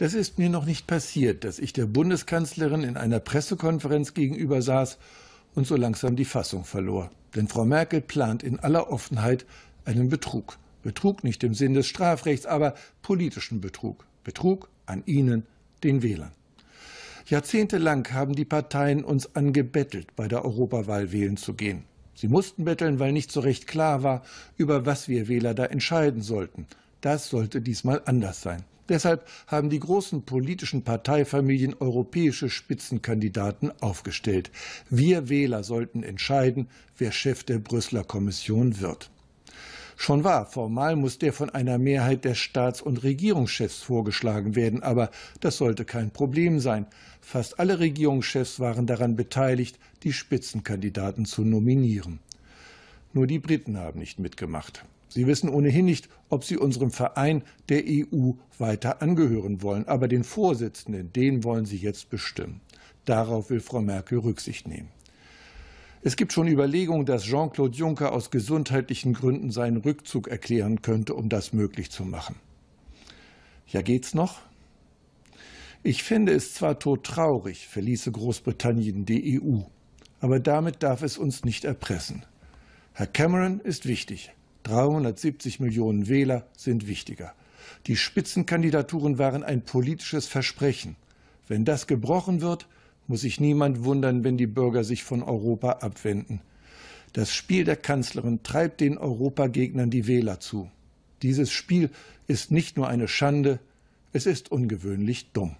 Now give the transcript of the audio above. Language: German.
Das ist mir noch nicht passiert, dass ich der Bundeskanzlerin in einer Pressekonferenz gegenüber saß und so langsam die Fassung verlor. Denn Frau Merkel plant in aller Offenheit einen Betrug. Betrug nicht im Sinn des Strafrechts, aber politischen Betrug. Betrug an Ihnen, den Wählern. Jahrzehntelang haben die Parteien uns angebettelt, bei der Europawahl wählen zu gehen. Sie mussten betteln, weil nicht so recht klar war, über was wir Wähler da entscheiden sollten. Das sollte diesmal anders sein. Deshalb haben die großen politischen Parteifamilien europäische Spitzenkandidaten aufgestellt. Wir Wähler sollten entscheiden, wer Chef der Brüsseler Kommission wird. Schon wahr, formal muss der von einer Mehrheit der Staats- und Regierungschefs vorgeschlagen werden, aber das sollte kein Problem sein. Fast alle Regierungschefs waren daran beteiligt, die Spitzenkandidaten zu nominieren. Nur die Briten haben nicht mitgemacht. Sie wissen ohnehin nicht, ob Sie unserem Verein der EU weiter angehören wollen. Aber den Vorsitzenden, den wollen Sie jetzt bestimmen. Darauf will Frau Merkel Rücksicht nehmen. Es gibt schon Überlegungen, dass Jean-Claude Juncker aus gesundheitlichen Gründen seinen Rückzug erklären könnte, um das möglich zu machen. Ja, geht's noch? Ich finde es zwar todtraurig, verließe Großbritannien die EU, aber damit darf es uns nicht erpressen. Herr Cameron ist wichtig, 370 Millionen Wähler sind wichtiger. Die Spitzenkandidaturen waren ein politisches Versprechen. Wenn das gebrochen wird, muss sich niemand wundern, wenn die Bürger sich von Europa abwenden. Das Spiel der Kanzlerin treibt den Europagegnern die Wähler zu. Dieses Spiel ist nicht nur eine Schande, es ist ungewöhnlich dumm.